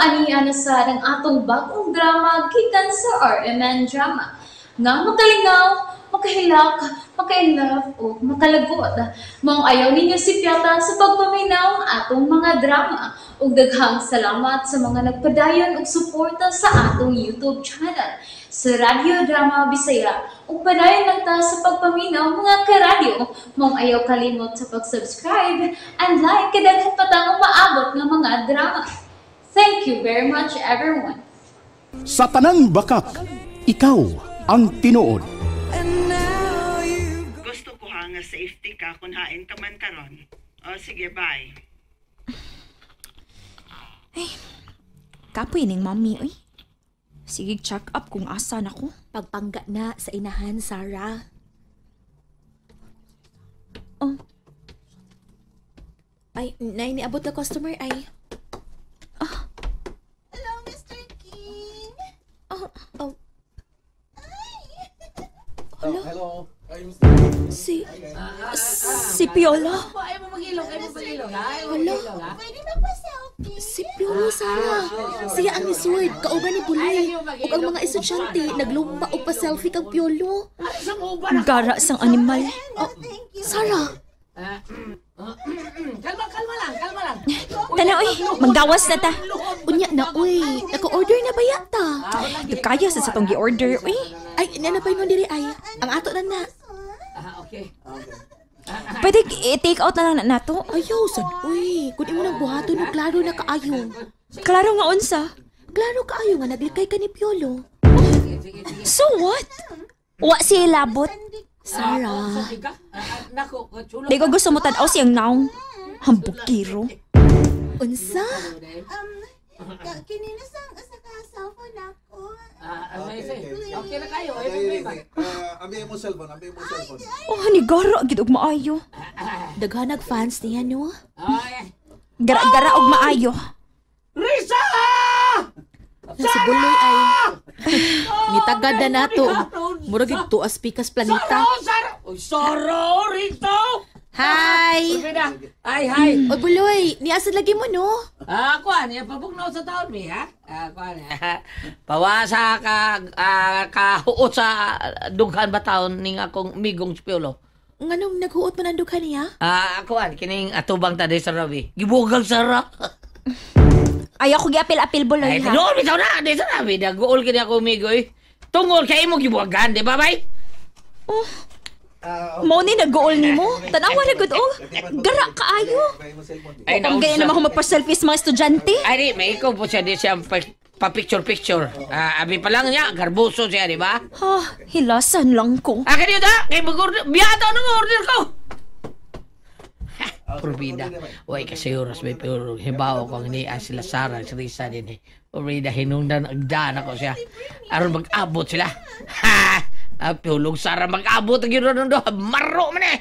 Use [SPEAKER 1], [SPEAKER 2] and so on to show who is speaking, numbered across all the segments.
[SPEAKER 1] aniya na sa ng atong bagong drama gikan sa RMN Drama. Nga makalingaw, makahilak, makainlove o makalagot. Mong ayaw ninyo si Piyata sa pagpaminaw atong mga drama. Ug daghang salamat sa mga nagpadayon og suporta sa atong YouTube channel sa Radio Drama Bisaya ug padayon lang ta sa pagpaminaw mga karadyo mong ayaw kalimot sa pag-subscribe and like kay daghan pa maabot nga mga drama Thank you very much everyone.
[SPEAKER 2] Sa tanang bakak, ikaw ang tinuod.
[SPEAKER 1] Gusto ko ha nga safety ka kunhain ka man karon. O sige, bye. Ay, kapoy ning mommy, oy. Sige, check up kung asa na ko. Pagpangga na sa inahan, Sarah. Oh. Ay, nay, ni abot na customer ay.
[SPEAKER 3] Piolo? Ayaw mo mag-ilong, ayaw mo mag-ilong, ha? Ayaw mo mag-ilong, ha? Pwede na
[SPEAKER 1] selfie? Si Piolo ah, sana. Ah, ah, Siya ang isword, kauban ni Buloy. Ug ang mga estudyante, naglumpa o pa selfie kang Piolo. Gara sang animal. Oh, Sarah!
[SPEAKER 3] Mm, mm, mm. Kalma, kalma lang, kalma lang. Tanaw eh, manggawas na
[SPEAKER 1] ta. Unya na, uy. Naka-order na ba yata? Kaya sa satong gi-order, uy. Ay, nanapay mo diri ay. Ang ato na na.
[SPEAKER 3] Ah, okay. Okay.
[SPEAKER 1] Pwede i-take eh, out na lang na nato? Ayaw, san. Uy, kunin mo ng buhato no klaro na kaayo. Klaro nga unsa? Klaro kaayo nga naglikay ka ni Piolo. So what? Wa siya labot?
[SPEAKER 3] Sarah. Di ko gusto mo tanaw siyang
[SPEAKER 1] naong. Hambukiro.
[SPEAKER 3] Unsa? Um, kininas ang sa cellphone na ah. Ah, ano okay, okay. okay na kayo, ah, ay okay, ba? Uh, ambiyan
[SPEAKER 2] mo cellphone, ambiyan
[SPEAKER 3] mo cellphone.
[SPEAKER 1] Oh, ni gara gid og maayo. Daghanag fans niya no.
[SPEAKER 3] Gara gara og maayo. Risa!
[SPEAKER 1] Nasa buloy ay nitagad na to. Murag tuas pikas planeta. Saro, oh,
[SPEAKER 3] saro. saro oh, rito.
[SPEAKER 1] Hi!
[SPEAKER 3] Uy, Ay, hi! O buloy, niasa lagi mo no? Ah, kuan, ah. ya pabuk na sa taon mi, ha? Ah, kuan. Ah, ha? Pawasa ka ah, kahuot sa dughan ba taon ning akong migong spiolo. Nganong naghuot man ang dukha niya? Ah, kuan ah. kining atubang ta sa Rabi. Gibugal sara. Ay, ako giapil-apil buloy, Ay, ha? tinuod bitaw na di sa Rabi, dagool kini ako migoy. Tungol kay mo gibugan, di ba bay? Oh, Uh, ah, okay. ni nag-goal ni
[SPEAKER 1] mo. Tanawa na gud og. Oh. Gara kaayo.
[SPEAKER 3] Ay na gaya naman ako magpa-selfie sa mga estudyante. Ari, may ko po siya di siya pa-picture picture. Ah, uh, abi pa lang niya, garboso siya, di ba? Ha, oh, hilasan lang ko. Ah, kaniyo da, kay mag-order. Biyato order ko. Ah, Purbida. Uy, kasi oras may pero hibaw ko ni ah, sila Sara, si Risa din. Eh. Purbida, hinungdan agdaan ako siya. Aron mag-abot sila. Ha! Apulog sara magabot ang yun do. Maro man eh.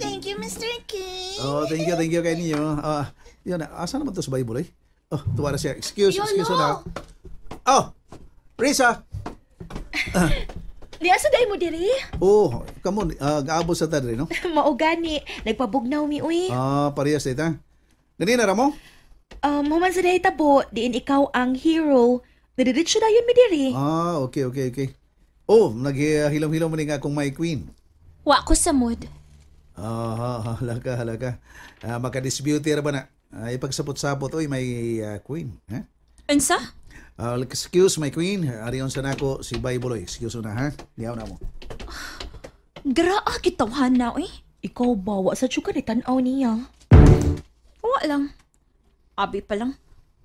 [SPEAKER 1] Thank you, Mr.
[SPEAKER 2] King. Oh, thank you, thank you kay ninyo. Ah, yun na. Asa naman to sa Bible eh? Oh, tuwa na siya. Excuse, Yolo. excuse na. Oh, Risa.
[SPEAKER 1] Ah. sa asa mo diri?
[SPEAKER 2] Oh, kamo uh, gaabo sa tadre no?
[SPEAKER 1] Mao gani, nagpabugnaw mi uy.
[SPEAKER 2] Ah, parehas eh, ta. Gani na ramo?
[SPEAKER 1] um, human sa hitabo, diin ikaw ang hero, nadiditsyo na yun mi
[SPEAKER 2] Ah, okay, okay, okay. Oh, naghilam-hilam mo nga kung may queen.
[SPEAKER 1] Wa ko sa mood.
[SPEAKER 2] Ah, halaga, halaga. Ah, makadispute ra ba na? Ah, ipagsapot-sapot, oy, may ah, queen. Ha? Unsa? Ah, excuse my queen, ariyon sa nako si Bayboloy. excuse na ha. Diaw na mo.
[SPEAKER 1] Graa kitawhan na oy. Ikaw bawa sa tsuka ni tanaw niya? Wa lang. Abi pa lang.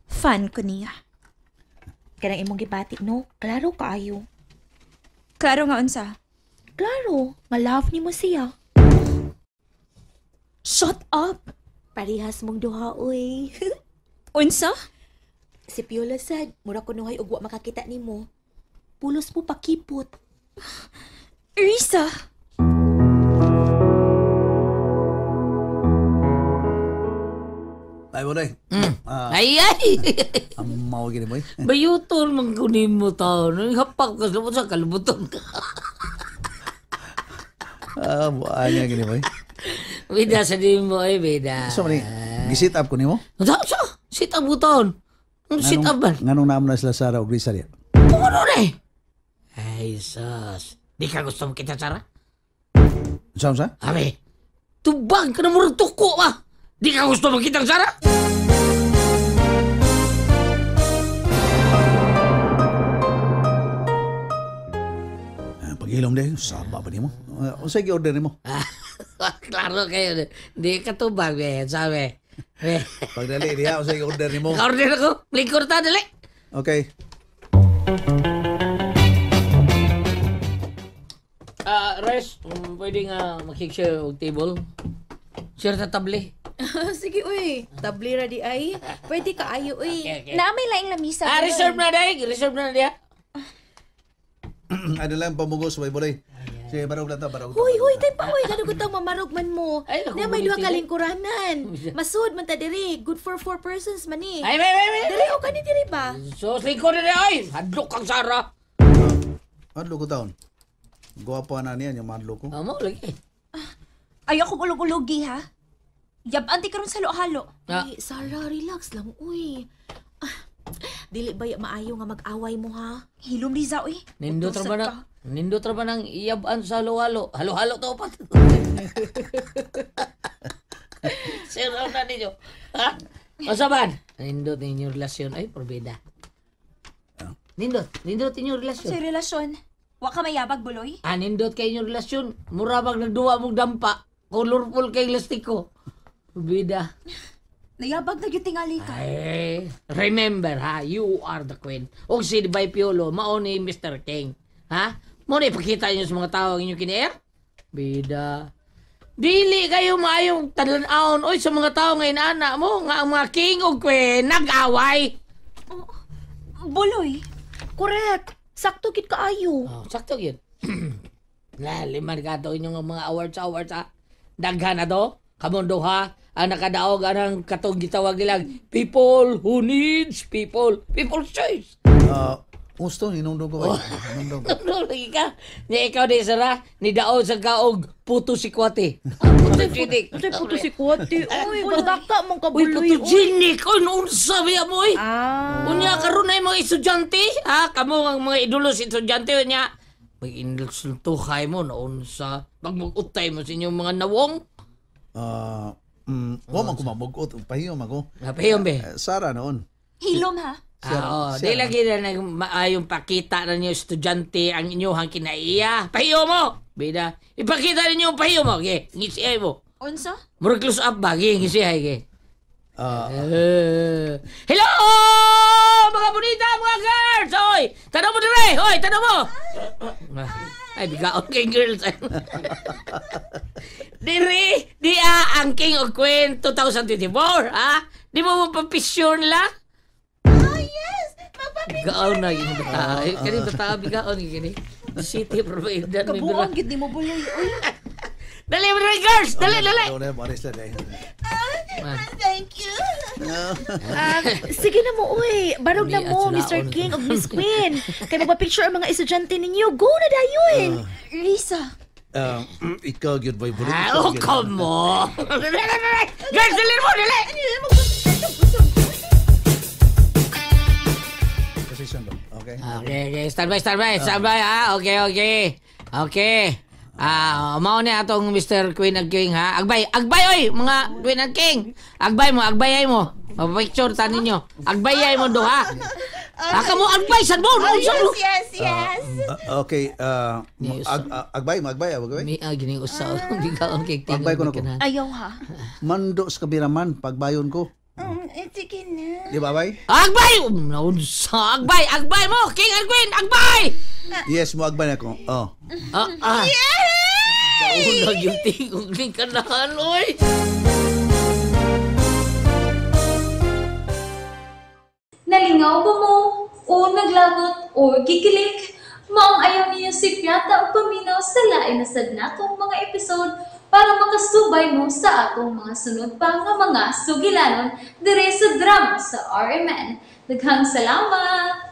[SPEAKER 1] fan ko niya. Kanang imong gibati, no? Klaro kaayo. Klaro nga unsa? Klaro, nga love ni mo siya. Shut up! Parihas mong duha, oy. unsa? Si Piola sad, mura ko nuhay ugwa makakita ni mo. Pulos mo pakipot. Risa!
[SPEAKER 2] Ay, boy. Mm. Uh, ah. ay, ay! ang mawag gini, boy.
[SPEAKER 3] Bayutol magkunin mo tao. Hapak ka sa sa kalubutan ka.
[SPEAKER 2] Ah, buhay niya gini, boy.
[SPEAKER 3] Bida sa di mo, ay, bida. So, mani,
[SPEAKER 2] gisit up ko ni mo? Sa, sit up buton. Hmm, sit up ba? nung naman na sila Sara o Grisa niya? Puno na
[SPEAKER 3] Ay, sus. Di ka gusto mo kita, Sara? Saan sa? Abi, tubag ka na mo rin tuko, di kaos toba kitang sara.
[SPEAKER 2] Ah, Pagilom deh, saba pa nimo. Uh, unsa gi order nimo?
[SPEAKER 3] Klaro kayo di katubag eh, sabi.
[SPEAKER 2] Pagdali diha o sige, order nimo? order
[SPEAKER 3] ko, lingkor ta dali. Okay. Ah, uh, Res, um, pwede nga makikshare og table. Sure ta tabli. Sige, uy. Tabli
[SPEAKER 1] ra di ay. Pwede ka ayo, uy. Okay, okay. Na may laing lamisa. Ah, reserve na day. Reserve na dia.
[SPEAKER 2] ano lang pamugos, may bulay. Sige, barog lang ta, barog.
[SPEAKER 1] Uy, hoy, tay pa hoy, gano gutaw mamarog man mo. Ay, na may duha ka lingkuranan. Masud man ta diri, good
[SPEAKER 3] for four persons man ni. Ay, ay, ay, ay. Diri o kani diri ba? So, lingkod na oy. Hadlok kang Sara.
[SPEAKER 2] Hadlok ko taon. Guwapo na niya yung madlok ko. Amo lagi.
[SPEAKER 1] Ayoko ulog-ulogi, ha? Yabante ka ron sa luhalo. Ah. Ay, Sarah, relax lang, uy. Ah, dili ba maayo nga mag-away mo, ha?
[SPEAKER 3] Hilom Riza, uy. eh. Nindo tra ba na, nindo tra ba nang iyaban sa luhalo? Halo-halo to pa. Sino na ninyo? Ha? Masaban? Nindot ninyo relasyon. Ay, probeda. Ah. Nindot, nindot ninyo relasyon. Sa relasyon? Wa ka mayabag, buloy? Ah, nindot kayo inyong relasyon. Murabag nagduwa mong dampa. Colorful kay lastiko. Bida. Nayabag na gitingali ka. Ay, remember ha, you are the queen. O si Divay Piolo, mao ni Mr. King. Ha? Mo na ipakita niyo sa mga tao ang inyong kinair? Bida. Dili kayo maayong talan oy sa mga tao ngayon ana mo nga ang mga king o queen nag-away. Oh, buloy. Correct. Sakto gid kaayo. Oh, sakto gid. Lali man gato inyong mga awards awards ha daghan ato kamon ang nakadaog anang ah, katong gitawag nila people who needs people people's choice uh, ah, Gusto, inundog ko. Oh. Inundog ko. Inundog ka. Niya ikaw di sara, ni daon sa kaog, ah, puto si Kwate. Puto jinik. Ate, puto si Kwate. Uy, padakta mong kabuloy. Uy, puto jinik. Uy, noon sabi mo Ah. Unya, karunay na mga estudyante. Ha, kamo ang mga idulo si estudyante. Unya, pag insultuhay mo noon sa pagmugutay mo sa inyong mga nawong? Ah, uh, mm, wa man ko mamugot, pahiyom ako.
[SPEAKER 2] Napahiyom be. Uh, eh, Sara noon.
[SPEAKER 3] Hilom ha. ah, oh, sir, di lagi na nag maayong pakita na niyo estudyante ang inyong kinaiya. Pahiyo mo. Bida, ipakita ninyo ang pahiyo mo. Ge, ngisihay mo. Unsa? Murag close up ba? Ge, ngisihay ge. Uh, uh, hello! Mga bonita, mga girls! Hoy! Tanong mo dire! Hoy, tanong mo! Ay, bigaot kay girls. Diri, di ah, ang King o Queen 2024, ha? Di mo mapapisyon la? Oh, yes! Mapapisyon Bigaon na yun. Uh, uh, Kani bata, bigaon yun. Gini. City provider. Kabuang gid mo buloy. Uy. Dali, girls! Dali, dali!
[SPEAKER 2] Dali,
[SPEAKER 1] Thank you. Um, sige na mo, uy. Barog na mo, Mr. King of Miss Queen. Kaya magpa-picture ang mga estudyante ninyo. Go na dayon. Lisa.
[SPEAKER 2] Ah. Uh, ah, mm, ikaw, good boy. Ah, oh, come on.
[SPEAKER 3] Guys, dalhin mo, dalhin.
[SPEAKER 2] Position Okay.
[SPEAKER 3] Okay, okay. Stand by, stand by. Stand by, ha? Okay, okay. Okay. Ah, uh, mao ni atong Mr. Queen and King ha. Agbay, agbay oy, mga Queen and King. Agbay mo, agbayay mo. Mapicture ta ninyo. Agbayay mo duha. Aka mo agbay sa mo. Oh, yes, yes, ah,
[SPEAKER 2] yes. Uh, okay, uh, ag, agbay mo, agbay, agbay. Mi agini usaw, di ka on cake. Agbay ko na ko. Ayaw ha. Mando sa kabiraman pagbayon ko.
[SPEAKER 3] Um, sige na.
[SPEAKER 2] Di ba, bay? Agbay! Um, agbay!
[SPEAKER 3] Agbay mo! King and Queen! Agbay!
[SPEAKER 2] Yes, muagban ako. Oh.
[SPEAKER 3] Ah, ah. Yay! Daunag yung tingog ni kanahan, oy!
[SPEAKER 1] Nalingaw ba mo? O naglagot? O gikilik? Maong ayaw niya si Piata o paminaw sa lain na kong mga episode para makasubay mo sa atong mga sunod pa nga mga sugilanon dire sa drama sa RMN. Daghang salamat!